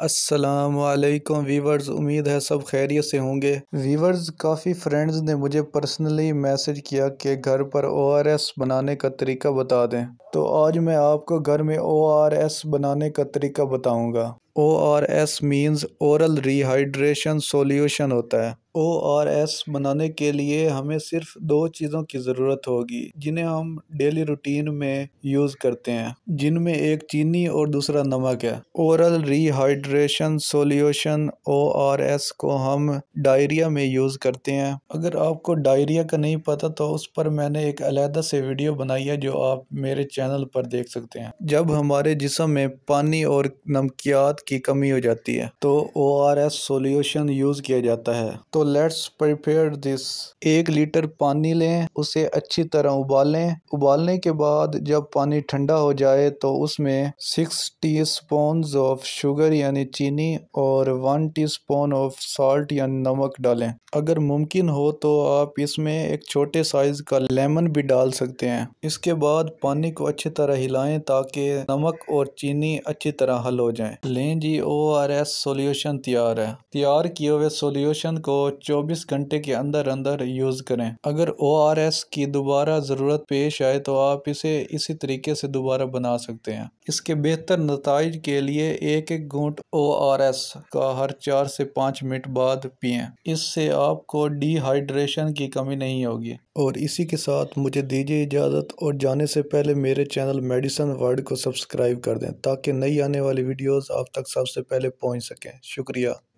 Aslam viewers उम्मीद है सब खैरियत से होंगे वीवर्स काफ़ी फ्रेंड्स ने मुझे पर्सनली मैसेज किया कि घर पर ओआरएस बनाने का तरीका बता दें तो आज मैं आपको घर में ओआरएस बनाने का तरीका बताऊंगा O R S means oral rehydration solution होता है ओ आर एस बनाने के लिए हमें सिर्फ दो चीज़ों की ज़रूरत होगी जिन्हें हम डेली रूटीन में यूज़ करते हैं जिनमें एक चीनी और दूसरा नमक है oral rehydration solution O R S को हम डायरिया में यूज़ करते हैं अगर आपको डायरिया का नहीं पता तो उस पर मैंने एक अलहदा से वीडियो बनाई है जो आप मेरे चैनल पर देख सकते हैं जब हमारे जिसम में पानी और नमकियात की कमी हो जाती है तो O R S solution use किया जाता है तो लेट्स प्रिपेयर दिस एक लीटर पानी लें उसे अच्छी तरह उबालें उबालने के बाद जब पानी ठंडा हो जाए तो उसमें six teaspoon of sugar यानी चीनी और one teaspoon of salt यानी नमक डालें अगर मुमकिन हो तो आप इसमें एक छोटे साइज़ का लेमन भी डाल सकते हैं इसके बाद पानी को अच्छी तरह हिलाएं ताकि नमक और चीनी अच्छी तरह हल हो जाए लें हैं जी ओ आर एस सोल्यूशन तैयार है तैयार किए हुए सोल्यूशन को 24 घंटे के अंदर अंदर यूज़ करें अगर ओ आर एस की दोबारा ज़रूरत पेश आए तो आप इसे इसी तरीके से दोबारा बना सकते हैं इसके बेहतर नतज के लिए एक एक घूट ओ आर एस का हर चार से पाँच मिनट बाद पिए इससे आपको डिहाइड्रेशन की कमी नहीं होगी और इसी के साथ मुझे दीजिए इजाज़त और जाने से पहले मेरे चैनल मेडिसन वर्ल्ड को सब्सक्राइब कर दें ताकि नई आने वाली वीडियोस आप तक तक सबसे पहले पहुंच सकें शुक्रिया